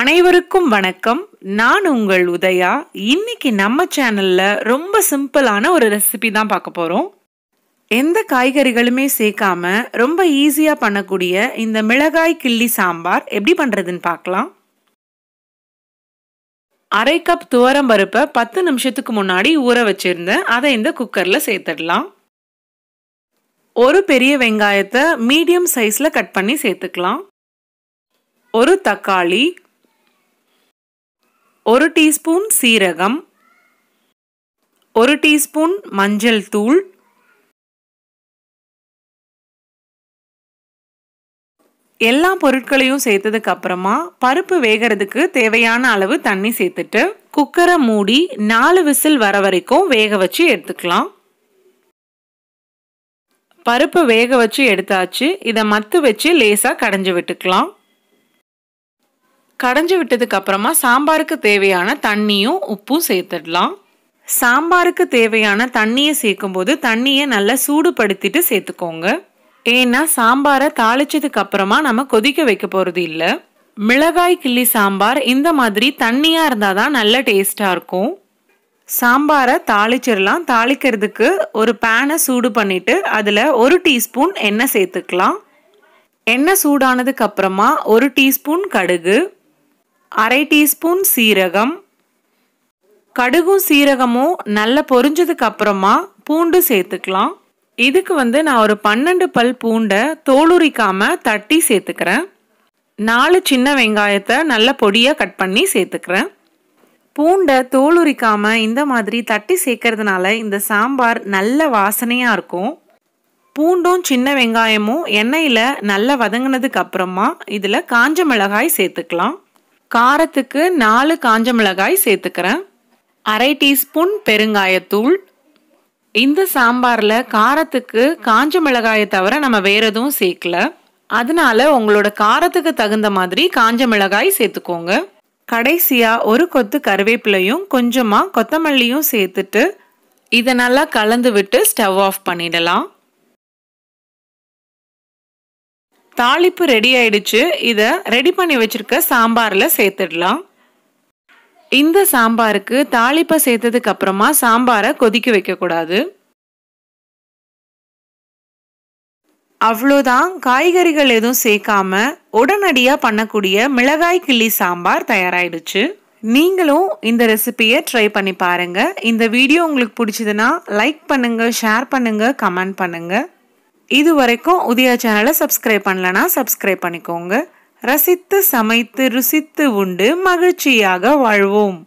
அனைவருக்கும் வணக்கம் நான் உங்கள் உதயா இன்னைக்கு நம்ம சேனல்ல ரொம்ப சிம்பிளான ஒரு ரெசிபி தான் பார்க்க போகிறோம் எந்த காய்கறிகளுமே சேர்க்காம ரொம்ப ஈஸியாக பண்ணக்கூடிய இந்த மிளகாய் கிள்ளி சாம்பார் எப்படி பண்ணுறதுன்னு பார்க்கலாம் அரை கப் துவரம் பருப்பை பத்து நிமிஷத்துக்கு முன்னாடி ஊற வச்சுருந்தேன் அதை இந்த குக்கரில் சேர்த்துடலாம் ஒரு பெரிய வெங்காயத்தை மீடியம் சைஸில் கட் பண்ணி சேர்த்துக்கலாம் ஒரு தக்காளி ஒரு டீஸ்பூன் சீரகம் ஒரு டீஸ்பூன் மஞ்சள் தூள் எல்லா பொருட்களையும் சேர்த்ததுக்கு அப்புறமா பருப்பு வேகிறதுக்கு தேவையான அளவு தண்ணி சேர்த்துட்டு குக்கரை மூடி நாலு விசில் வர வரைக்கும் வேக வச்சு எடுத்துக்கலாம் பருப்பு வேக வச்சு எடுத்தாச்சு இதை மத்து வச்சு லேசாக கடைஞ்சி விட்டுக்கலாம் கடைஞ்சி விட்டதுக்கு அப்புறமா சாம்பாருக்கு தேவையான தண்ணியும் உப்பும் சேர்த்துடலாம் சாம்பாருக்கு தேவையான தண்ணியை சேர்க்கும்போது தண்ணியை நல்லா சூடுபடுத்திட்டு சேர்த்துக்கோங்க ஏன்னா சாம்பாரை தாளிச்சதுக்கு அப்புறமா நம்ம கொதிக்க வைக்க போகிறது இல்லை மிளகாய் கிள்ளி சாம்பார் இந்த மாதிரி தண்ணியாக இருந்தால் தான் நல்ல டேஸ்ட்டாக இருக்கும் சாம்பாரை தாளிச்சிடலாம் தாளிக்கிறதுக்கு ஒரு பேனை சூடு பண்ணிவிட்டு அதில் ஒரு டீஸ்பூன் எண்ணெய் சேர்த்துக்கலாம் எண்ணெய் சூடானதுக்கு அப்புறமா ஒரு டீஸ்பூன் கடுகு அரை டீஸ்பூன் சீரகம் கடுகும் சீரகமும் நல்லா பொறிஞ்சதுக்கு அப்புறமா பூண்டு சேர்த்துக்கலாம் இதுக்கு வந்து நான் ஒரு பன்னெண்டு பல் பூண்டை தோலுரிக்காமல் தட்டி சேர்த்துக்கிறேன் நாலு சின்ன வெங்காயத்தை நல்ல பொடியாக கட் பண்ணி சேர்த்துக்கிறேன் பூண்டை தோலுரிக்காமல் இந்த மாதிரி தட்டி சேர்க்கறதுனால இந்த சாம்பார் நல்ல வாசனையாக இருக்கும் பூண்டும் சின்ன வெங்காயமும் எண்ணெயில் நல்லா வதங்கினதுக்கு அப்புறமா இதில் காஞ்ச மிளகாய் சேர்த்துக்கலாம் காரத்துக்கு நாலு காஞ்ச மிளகாய் சேர்த்துக்கிறேன் அரை டீஸ்பூன் பெருங்காயத்தூள் இந்த சாம்பாரில் காரத்துக்கு காஞ்ச மிளகாயை தவிர நம்ம வேற எதுவும் சேர்க்கல அதனால உங்களோட காரத்துக்கு தகுந்த மாதிரி காஞ்ச மிளகாய் சேர்த்துக்கோங்க கடைசியாக ஒரு கொத்து கருவேப்பிலையும் கொஞ்சமாக கொத்தமல்லியும் சேர்த்துட்டு இதை நல்லா கலந்து விட்டு ஸ்டவ் ஆஃப் பண்ணிடலாம் தாளிப்பு ரெடி ஆயிடுச்சு இதை ரெடி பண்ணி வச்சுருக்க சாம்பாரில் சேர்த்துடலாம் இந்த சாம்பாருக்கு தாளிப்பை சேர்த்ததுக்கு அப்புறமா சாம்பாரை கொதிக்க வைக்கக்கூடாது அவ்வளோதான் காய்கறிகள் எதுவும் சேர்க்காம உடனடியாக பண்ணக்கூடிய மிளகாய் கிள்ளி சாம்பார் தயாராகிடுச்சு நீங்களும் இந்த ரெசிபியை ட்ரை பண்ணி பாருங்கள் இந்த வீடியோ உங்களுக்கு பிடிச்சதுன்னா லைக் பண்ணுங்கள் ஷேர் பண்ணுங்கள் கமெண்ட் பண்ணுங்கள் இது வரைக்கும் உதயா சேனலை சப்ஸ்கிரைப் பண்ணலன்னா சப்ஸ்கிரைப் பண்ணிக்கோங்க ரசித்து சமைத்து ருசித்து உண்டு மகிழ்ச்சியாக வாழ்வோம்